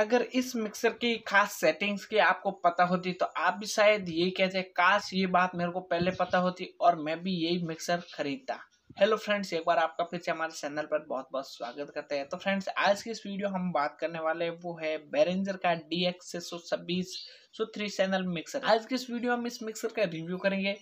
अगर इस मिक्सर की खास सेटिंग्स की आपको पता होती तो आप भी शायद यही कहते काश ये बात मेरे को पहले पता होती और मैं भी यही मिक्सर खरीदता हेलो फ्रेंड्स एक बार आपका फिर से हमारे चैनल पर बहुत बहुत स्वागत करते हैं तो फ्रेंड्स आज की इस वीडियो हम बात करने वाले वो है बैरेंजर का डी एक्स सो छब्बीस सो थ्री चैनल मिक्सर आज की इस वीडियो हम इस मिक्सर का रिव्यू करेंगे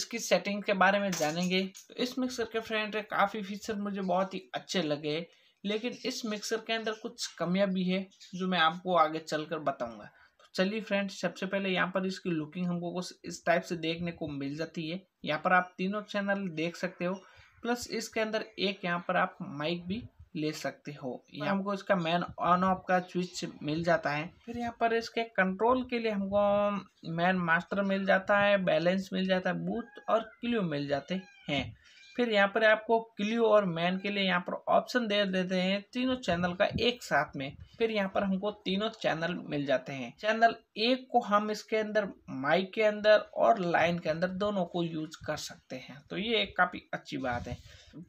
इसकी सेटिंग के बारे में जानेंगे तो इस मिक्सर के फ्रेंड काफ़ी फीचर मुझे बहुत ही अच्छे लगे लेकिन इस मिक्सर के अंदर कुछ कमियां भी है जो मैं आपको आगे चल कर बताऊँगा तो चलिए फ्रेंड्स सबसे पहले यहाँ पर इसकी लुकिंग हमको कुछ इस टाइप से देखने को मिल जाती है यहाँ पर आप तीनों चैनल देख सकते हो प्लस इसके अंदर एक यहाँ पर आप माइक भी ले सकते हो यहाँ हाँ। हमको इसका मैन ऑन ऑफ का स्विच मिल जाता है फिर यहाँ पर इसके कंट्रोल के लिए हमको मैन मास्टर मिल जाता है बैलेंस मिल जाता है बूथ और क्ल्यू मिल जाते हैं फिर यहाँ पर आपको क्लियो और मैन के लिए यहाँ पर ऑप्शन दे देते हैं तीनों चैनल का एक साथ में फिर यहाँ पर हमको तीनों चैनल मिल जाते हैं चैनल एक को हम इसके अंदर माइक के अंदर और लाइन के अंदर दोनों को यूज कर सकते हैं तो ये एक काफ़ी अच्छी बात है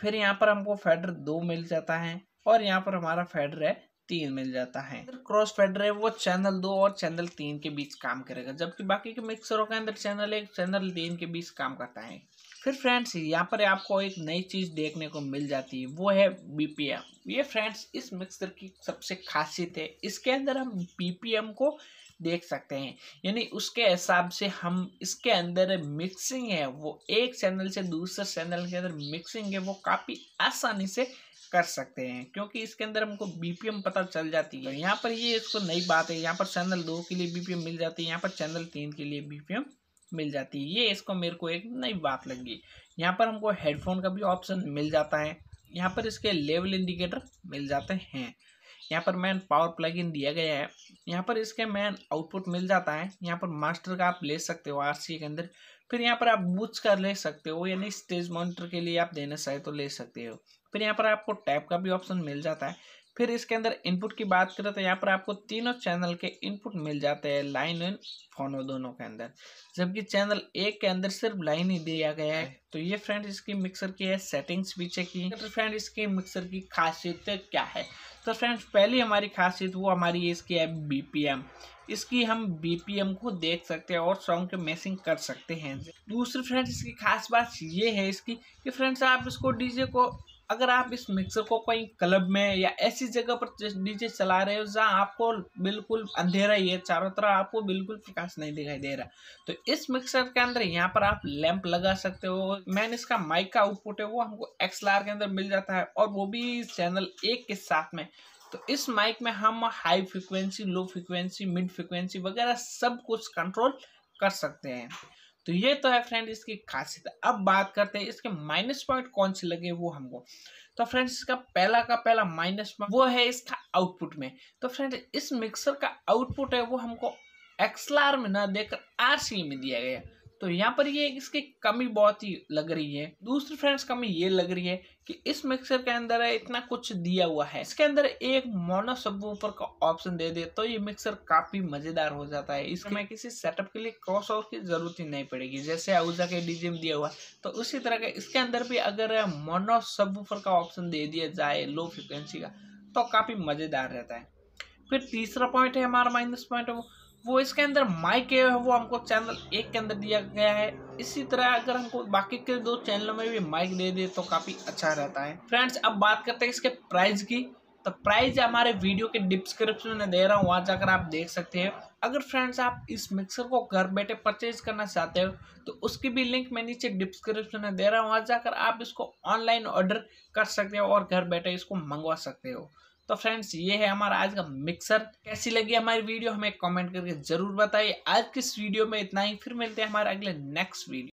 फिर यहाँ पर हमको फेडर दो मिल जाता है और यहाँ पर हमारा फेडर है तीन मिल जाता है क्रॉस फेडर है वो चैनल दो और चैनल तीन के बीच काम करेगा जबकि बाकी के मिक्सरों के अंदर चैनल एक चैनल तीन के बीच काम करता है फिर फ्रेंड्स यहाँ पर आपको एक नई चीज़ देखने को मिल जाती है वो है बीपीएम ये फ्रेंड्स इस मिक्सर की सबसे खासियत है इसके अंदर हम बीपीएम को देख सकते हैं यानी उसके हिसाब से हम इसके अंदर मिक्सिंग है वो एक चैनल से दूसरे चैनल के अंदर मिक्सिंग है वो काफ़ी आसानी से कर सकते हैं क्योंकि इसके अंदर हमको बीपीएम पता चल जाती है यहाँ पर ये इसको नई बात है यहाँ पर चैनल दो के लिए बीपीएम मिल जाती है यहाँ पर चैनल तीन के लिए बीपीएम मिल जाती है ये इसको मेरे को एक नई बात लगी यहाँ पर हमको हेडफोन का भी ऑप्शन मिल जाता है यहाँ पर इसके लेवल इंडिकेटर मिल जाते हैं यहाँ पर मैन पावर प्लग इन दिया गया है यहाँ पर इसके मैन आउटपुट मिल जाता है यहाँ पर मास्टर का आप ले सकते हो आर के अंदर फिर यहाँ पर आप बूच कर ले सकते हो यानी स्टेज मॉनिटर के लिए आप देना चाहे तो ले सकते हो फिर यहाँ पर आपको टैप का भी ऑप्शन मिल जाता है फिर इसके अंदर इनपुट की बात करें तो यहाँ पर आपको तीनों चैनल के इनपुट मिल जाते हैं लाइन इन फोनो दोनों के अंदर जबकि चैनल एक के अंदर सिर्फ लाइन ही दिया गया है तो ये फ्रेंड इसकी मिक्सर की है सेटिंग्स भी चेक की तो फ्रेंड इसकी मिक्सर की खासियत क्या है तो फ्रेंड्स पहली हमारी खासियत वो हमारी इसकी है बी इसकी हम बी को देख सकते हैं और सॉन्ग के मैसिंग कर सकते हैं दूसरी फ्रेंड्स इसकी खास बात ये है इसकी कि फ्रेंड्स आप इसको डीजे को अगर आप इस मिक्सर को कहीं क्लब में या ऐसी जगह पर डीजे चला रहे हो जहाँ आपको बिल्कुल अंधेरा ही है चारों तरफ आपको बिल्कुल प्रकाश नहीं दिखाई दे रहा तो इस मिक्सर के अंदर यहाँ पर आप लैंप लगा सकते हो मैन इसका माइक का आउटपुट है वो हमको एक्स के अंदर मिल जाता है और वो भी चैनल एक के साथ में तो इस माइक में हम high frequency low frequency mid frequency वगैरह सब कुछ कंट्रोल कर सकते हैं तो ये तो है फ्रेंड इसकी खासियत अब बात करते हैं इसके माइनस पॉइंट कौन से लगे वो हमको तो फ्रेंड्स इसका पहला का पहला माइनस पॉइंट वो है इसका आउटपुट में तो फ्रेंड इस मिक्सर का आउटपुट है वो हमको एक्सलार में ना देकर आर में दिया गया तो यहाँ पर ये इसकी कमी बहुत ही लग रही है दूसरी फ्रेंड्स कमी ये लग रही है कि इस मिक्सर के अंदर है इतना कुछ दिया हुआ है इसके अंदर एक मोनो सबवूफर का ऑप्शन दे दे तो ये मिक्सर काफी मजेदार हो जाता है इसमें हम्म। किसी सेटअप के लिए क्रॉस ऑफ की जरूरत ही नहीं पड़ेगी जैसे आउजा के डीजे में दिया हुआ तो उसी तरह का इसके अंदर भी अगर मोनो सब का ऑप्शन दे दिया जाए लो फ्रिक्वेंसी का तो काफी मजेदार रहता है फिर तीसरा पॉइंट है हमारा माइनस पॉइंट वो इसके अंदर माई के है वो हमको चैनल एक के अंदर दिया गया है इसी तरह अगर हमको बाकी के दो चैनलों में भी माइक दे दे तो काफ़ी अच्छा रहता है फ्रेंड्स अब बात करते हैं इसके प्राइस की तो प्राइस हमारे वीडियो के डिस्क्रिप्शन में दे रहा हूँ वहाँ जाकर आप देख सकते हैं अगर फ्रेंड्स आप इस मिक्सर को घर बैठे परचेज करना चाहते हो तो उसकी भी लिंक मैं नीचे डिस्क्रिप्शन में दे रहा हूँ वहाँ जाकर आप इसको ऑनलाइन ऑर्डर कर सकते हो और घर बैठे इसको मंगवा सकते हो तो फ्रेंड्स ये है हमारा आज का मिक्सर कैसी लगी हमारी वीडियो हमें कमेंट करके जरूर बताइए आज किस वीडियो में इतना ही फिर मिलते हैं हमारे अगले नेक्स्ट वीडियो